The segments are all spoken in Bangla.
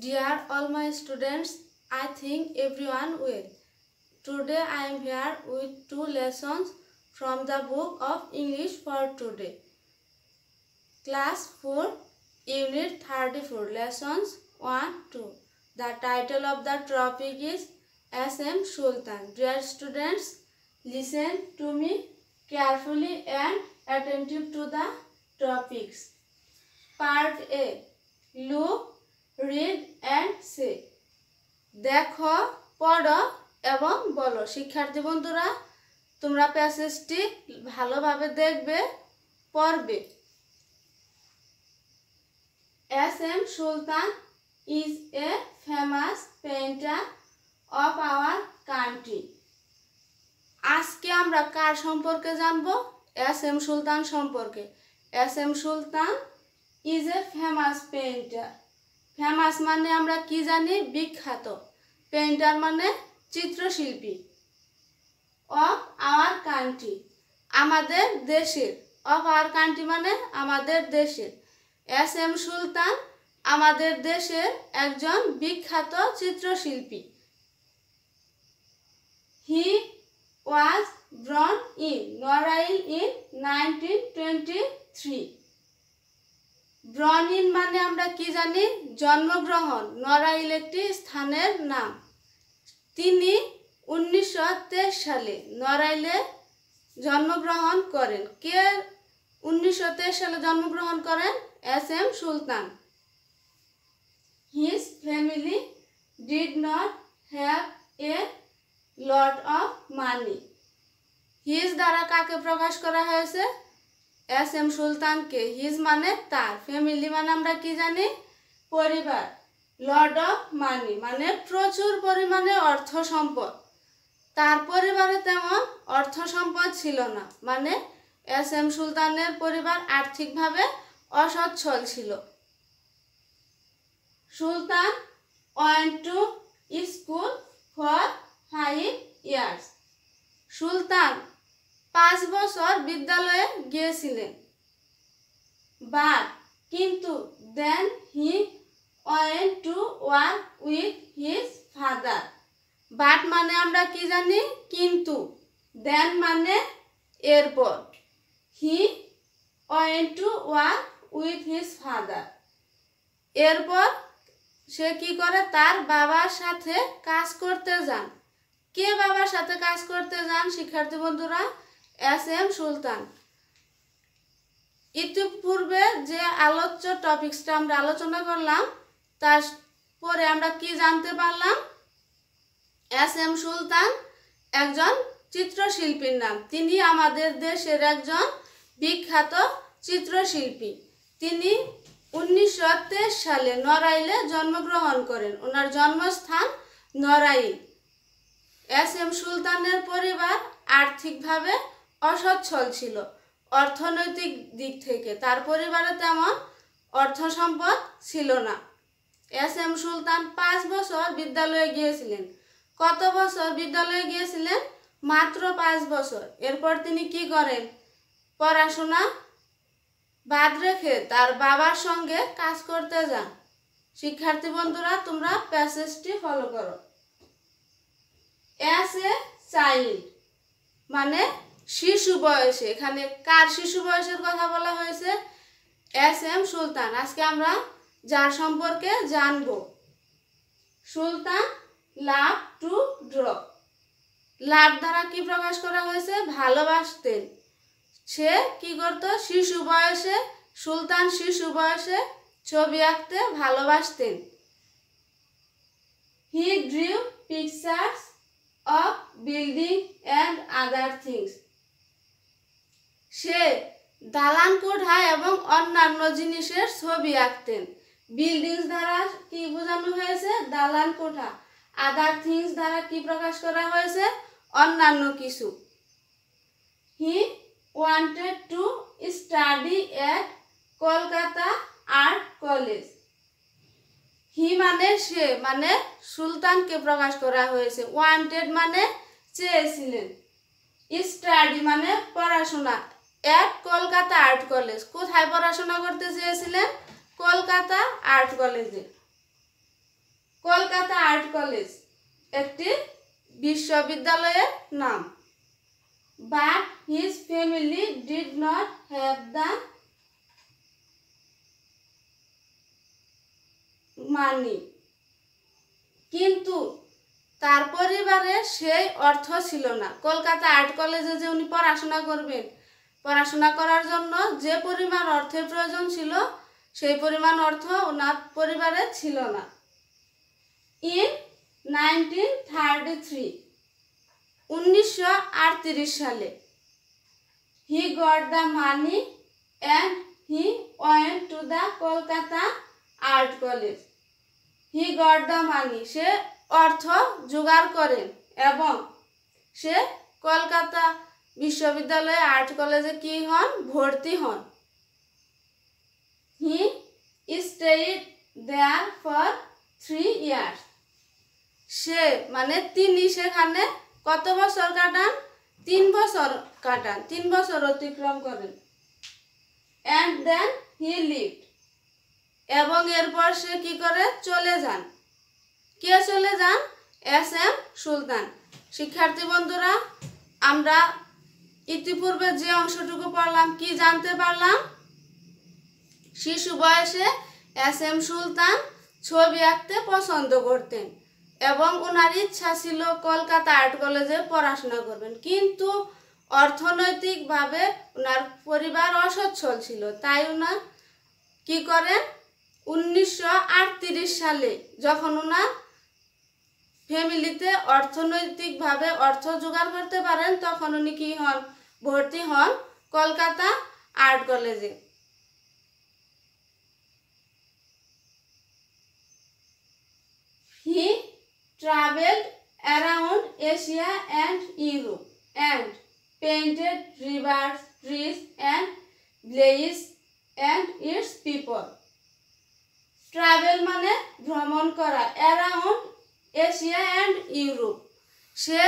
Dear all my students, I think everyone will. Today I am here with two lessons from the book of English for today. Class 4, Unit 34, Lessons 1, 2. The title of the topic is S.M. Sultan. Dear students, listen to me carefully and attentive to the topics. Part A. Look read and say দেখো পড়ো এবং বলো শিক্ষার্থী বন্ধুরা তোমরা প্যাসেজটি ভালোভাবে দেখবে পড়বে S M Sultan is a famous painter of our country আজকে আমরা কার সম্পর্কে জানব এস এম সুলতান সম্পর্কে S M Sultan is a famous painter famous মানে আমরা কি জানি বিখ্যাত পেন্টার মানে চিত্রশিল্পী অফ আওয়ার কান্ট্রি আমাদের দেশের অফ আওয়ার কান্ট্রি মানে আমাদের দেশের এস এম সুলতান আমাদের দেশের একজন বিখ্যাত চিত্রশিল্পী he was born in Narail in nineteen twenty three গ্রহণ ইন মানে আমরা কি জানি জন্মগ্রহণ নড়াইল একটি স্থানের নাম তিনি উনিশশো সালে নড়াইলে জন্মগ্রহণ করেন কে উনিশশো সালে জন্মগ্রহণ করেন S M Sultan his family did not have a lot of money his দ্বারা কাকে প্রকাশ করা হয়েছে এস এম সুলতানকে হিজ মানে তার ফ্যামিলি মানে আমরা কি জানি পরিবার লর্ড অফ মানি মানে প্রচুর পরিমাণে অর্থ সম্পদ তার পরিবারে তেমন অর্থ সম্পদ ছিল না মানে এস এম সুলতানের পরিবার আর্থিকভাবে অসচ্ছল ছিল Sultan went to school for five years Sultan বছর বিদ্যালয়ে গিয়েছিলেন বা কিন্তু then he went to work with his father but মানে আমরা কি জানি কিন্তু দেন মানে এরপর he went to work with his father এরপর সে কি করে তার বাবার সাথে কাজ করতে যান কে বাবার সাথে কাজ করতে যান শিক্ষার্থী বন্ধুরা এস এম সুলতান ইতিপূর্বে যে আলোচ্য টপিক্সটা আমরা আলোচনা করলাম তার পরে আমরা কি জানতে পারলাম এস এম সুলতান একজন চিত্রশিল্পীর নাম তিনি আমাদের দেশের একজন বিখ্যাত চিত্রশিল্পী তিনি উনিশশো সালে নড়াইলে জন্মগ্রহণ করেন ওনার জন্মস্থান নড়াইল এস এম সুলতানের পরিবার আর্থিকভাবে অসচ্ছল ছিল অর্থনৈতিক দিক থেকে তার পরিবারে তেমন অর্থ সম্পদ ছিল না এস এম সুলতান পাঁচ বছর বিদ্যালয়ে গিয়েছিলেন কত বছর বিদ্যালয়ে গিয়েছিলেন মাত্র পাঁচ বছর এরপর তিনি কি করেন পড়াশোনা বাদ রেখে তার বাবার সঙ্গে কাজ করতে যান শিক্ষার্থী বন্ধুরা তোমরা প্যাসেজটি ফলো করো অ্যাস এ চাইল্ড মানে শিশু বয়সে এখানে কার শিশু বয়সের কথা বলা হয়েছে এস এম সুলতান আজকে আমরা যার সম্পর্কে জানব সুলতান লাভ টু ড্র লাভ দ্বারা কি প্রকাশ করা হয়েছে ভালোবাসতেন সে কি করত শিশু বয়সে সুলতান শিশু বয়সে ছবি আঁকতে ভালোবাসতেন he dream pictures of building and other things সে দালান কোঠায় এবং অন্যান্য জিনিসের ছবি আঁকতেন বিল্ডিংস দ্বারা কি বোঝানো হয়েছে দালান কোঠা আদার থিংস দ্বারা কি প্রকাশ করা হয়েছে অন্যান্য কিছু he wanted to study at Kolkata art college he মানে সে মানে সুলতানকে প্রকাশ করা হয়েছে ওয়ান্টেড মানে চেয়েছিলেন স্টাডি মানে পড়াশোনা অ্যাট কলকাতা আর্ট কলেজ কোথায় পড়াশোনা করতে চেয়েছিলেন কলকাতা আর্ট কলেজে কলকাতা আর্ট কলেজ একটি বিশ্ববিদ্যালয়ের নাম but his family did not have the money কিন্তু তার পরিবারে সেই অর্থ ছিল না কলকাতা আর্ট কলেজে যে উনি পড়াশোনা করবেন পড়াশোনা করার জন্য যে পরিমাণ অর্থের প্রয়োজন ছিল সেই পরিমাণ অর্থ ওনার পরিবারে ছিল না ইন নাইনটিন থার্টি থ্রি উনিশশো সালে he got the money and he went to the Kolkata art college he got the money সে অর্থ জোগাড় করেন এবং সে কলকাতা বিশ্ববিদ্যালয়ে আর্ট কলেজে কি হন ভর্তি হন he stayed there for three years সে মানে তিনি সেখানে কত বছর কাটান তিন বছর কাটান তিন বছর অতিক্রম করেন অ্যান্ড দেন হি লিভ এবং এরপর সে কি করে চলে যান কে চলে যান এস এম সুলতান শিক্ষার্থী বন্ধুরা আমরা ইতিপূর্বে যে অংশটুকু পড়লাম কি জানতে পারলাম শিশু বয়সে এস এম সুলতান ছবি আঁকতে পছন্দ করতেন এবং ওনার ইচ্ছা ছিল কলকাতা আর্ট কলেজে পড়াশোনা করবেন কিন্তু অর্থনৈতিকভাবে ওনার পরিবার অসচ্ছল ছিল তাই ওনার কি করেন উনিশশো সালে যখন ওনার ফ্যামিলিতে অর্থনৈতিকভাবে অর্থ জোগাড় করতে পারেন তখন উনি কী হন ভর্তি হন কলকাতা আর্ট কলেজে he traveled around Asia and Europe and painted rivers, trees and place and its people. Travel মানে ভ্রমণ করা অ্যারাউন্ড এশিয়া অ্যান্ড ইউরোপ সে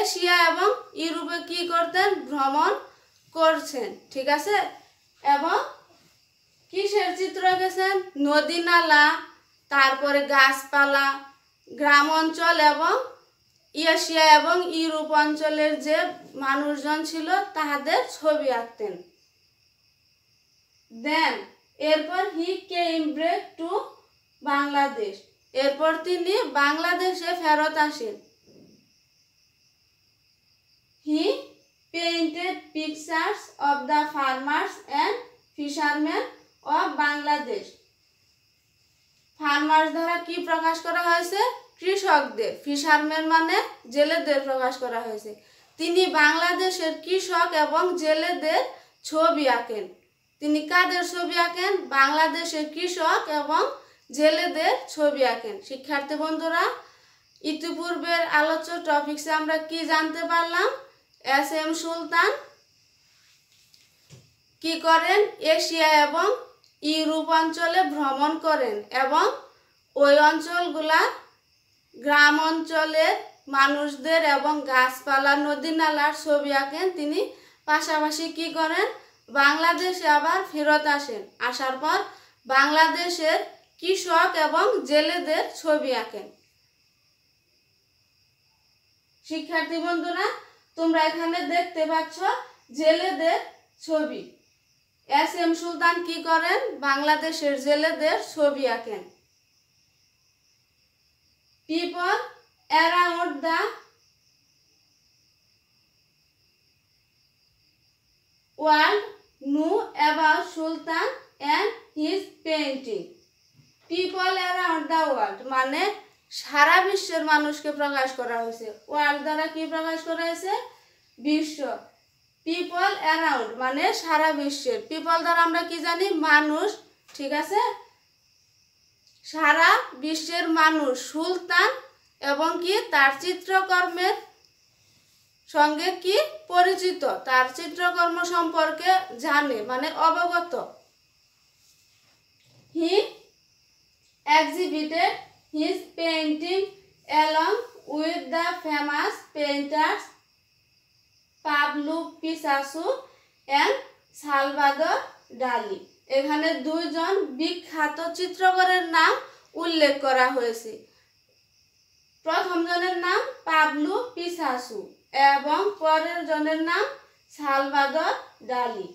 এশিয়া এবং ইউরোপে কি করতেন ভ্রমণ করছেন ঠিক আছে এবং কিসের চিত্র এঁকেছেন নদী নালা তারপরে গাছপালা গ্রাম অঞ্চল এবং এশিয়া এবং ইউরোপ অঞ্চলের যে মানুষজন ছিল তাহাদের ছবি আঁকতেন দেন এরপর he came back to Bangladesh এরপর তিনি বাংলাদেশে ফেরত আসেন He painted pictures of the farmers and fishermen of Bangladesh. Farmers দ্বারা কি প্রকাশ করা হয়েছে কৃষকদের ফিশারম্যান মানে জেলেদের প্রকাশ করা হয়েছে তিনি বাংলাদেশের কৃষক এবং জেলেদের ছবি আঁকেন তিনি কাদের ছবি আঁকেন বাংলাদেশের কৃষক এবং জেলেদের ছবি আঁকেন শিক্ষার্থী বন্ধুরা ইতিপূর্বের আলোচ্য টপিক্সে আমরা কি জানতে পারলাম এস এম সুলতান কি করেন এশিয়া এবং ইউরোপ অঞ্চলে ভ্রমণ করেন এবং ওই অঞ্চলগুলা গ্রাম অঞ্চলের মানুষদের এবং গাছপালা নদী নালার ছবি আঁকেন তিনি পাশাপাশি কি করেন বাংলাদেশে আবার ফেরত আসেন আসার পর বাংলাদেশের কৃষক এবং জেলেদের ছবি আঁকেন শিক্ষার্থী বন্ধুরা তোমরা এখানে দেখতে পাচ্ছ জেলেদের ছবি এস এম সুলতান কি করেন বাংলাদেশের জেলেদের ছবি আঁকেন people around the world knew about Sultan and his painting people around the world মানে সারা বিশ্বের মানুষকে প্রকাশ করা হয়েছে ওয়ার্ল্ড দ্বারা কি প্রকাশ করা হয়েছে বিশ্ব পিপল অ্যারাউন্ড মানে সারা বিশ্বের পিপল দ্বারা আমরা কি জানি মানুষ ঠিক আছে সারা বিশ্বের মানুষ সুলতান এবং কি তার চিত্রকর্মের সঙ্গে কি পরিচিত তার চিত্রকর্ম সম্পর্কে জানে মানে অবগত হি এক্সিবিটেড his painting along with the famous painters Pablo Picasso and Salvador Dali এখানে দুইজন বিখ্যাত চিত্রকরের নাম উল্লেখ করা হয়েছে প্রথম জনের নাম পাবলু পিসাসু এবং পরের জনের নাম সালভাদর ডালি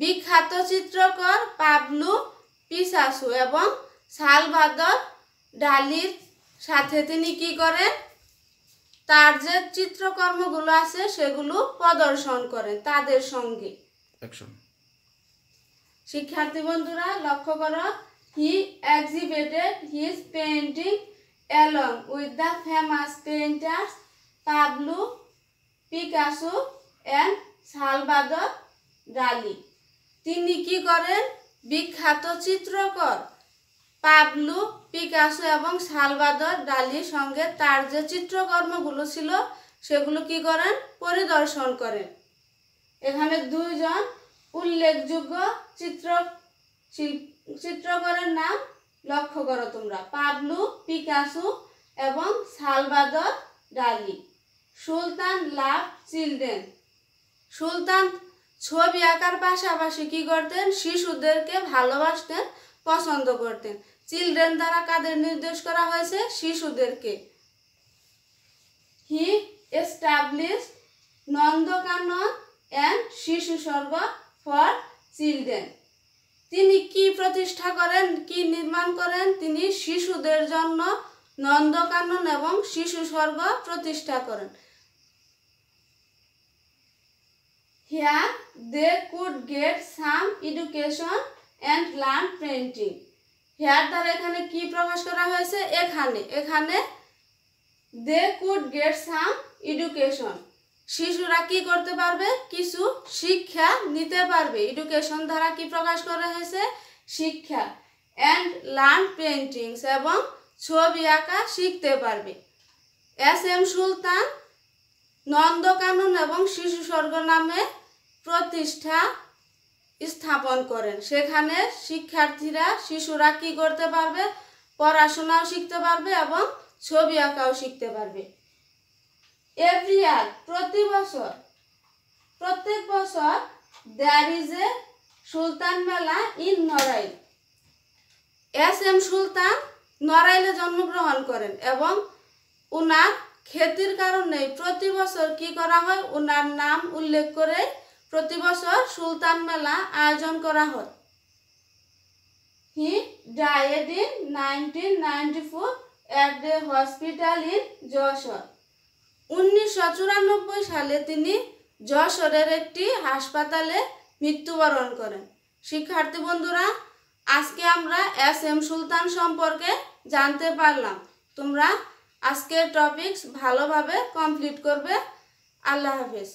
বিখ্যাত চিত্রকর পাবলু পিসাসু এবং সালভাদর ডালির সাথে তিনি কি করেন তার যে চিত্রকর্মগুলো আছে সেগুলো প্রদর্শন করেন তাদের সঙ্গে শিক্ষার্থী বন্ধুরা লক্ষ্য করো he exhibited his painting along with the famous painters Pablo Picasso and Salvador Dali তিনি কি করেন বিখ্যাত চিত্রকর পাবলু পিকাসো এবং সালভাদর ডালির সঙ্গে তার যে চিত্রকর্মগুলো ছিল সেগুলো কি করেন পরিদর্শন করেন এখানে দুইজন উল্লেখযোগ্য চিত্র চিত্রকরের নাম লক্ষ্য করো তোমরা পাবলু পিকাসু এবং সালভাদর ডালি সুলতান লাভ চিলড্রেন সুলতান ছবি আঁকার পাশাপাশি কী করতেন শিশুদেরকে ভালোবাসতেন পছন্দ করতেন চিলড্রেন দ্বারা কাদের নির্দেশ করা হয়েছে শিশুদেরকে হি এস্টাবলিশ নন্দকানন অ্যান্ড শিশু সর্ব ফর চিলড্রেন তিনি কি প্রতিষ্ঠা করেন কি নির্মাণ করেন তিনি শিশুদের জন্য নন্দকানন এবং শিশু স্বর্গ প্রতিষ্ঠা করেন here they could get some education and learn painting here দ্বারা এখানে কি প্রকাশ করা হয়েছে এখানে এখানে they could get some education শিশুরা কি করতে পারবে কিছু শিক্ষা নিতে পারবে এডুকেশন দ্বারা কি প্রকাশ করা হয়েছে শিক্ষা অ্যান্ড লার্ন পেন্টিংস এবং ছবি আঁকা শিখতে পারবে এস এম সুলতান নন্দকানন এবং শিশু স্বর্গ নামে প্রতিষ্ঠা স্থাপন করেন সেখানে শিক্ষার্থীরা শিশুরা কি করতে পারবে পড়াশোনাও শিখতে পারবে এবং ছবি আঁকাও শিখতে পারবে এভরি ইয়ার প্রতি বছর প্রত্যেক বছর there is a Sultan Mela in Narail S M Sultan নড়াইলে জন্মগ্রহণ করেন এবং ওনার খ্যাতির কারণে প্রতি বছর কি করা হয় ওনার নাম উল্লেখ করে প্রতি বছর সুলতান মেলা আয়োজন করা হয় he died in nineteen ninety four at the hospital in Jessore উনিশশো চুরানব্বই সালে তিনি যশোরের একটি হাসপাতালে মৃত্যুবরণ করেন শিক্ষার্থী বন্ধুরা আজকে আমরা এস এম সুলতান সম্পর্কে জানতে পারলাম তোমরা আজকের টপিকস ভালোভাবে কমপ্লিট করবে আল্লাহ হাফিজ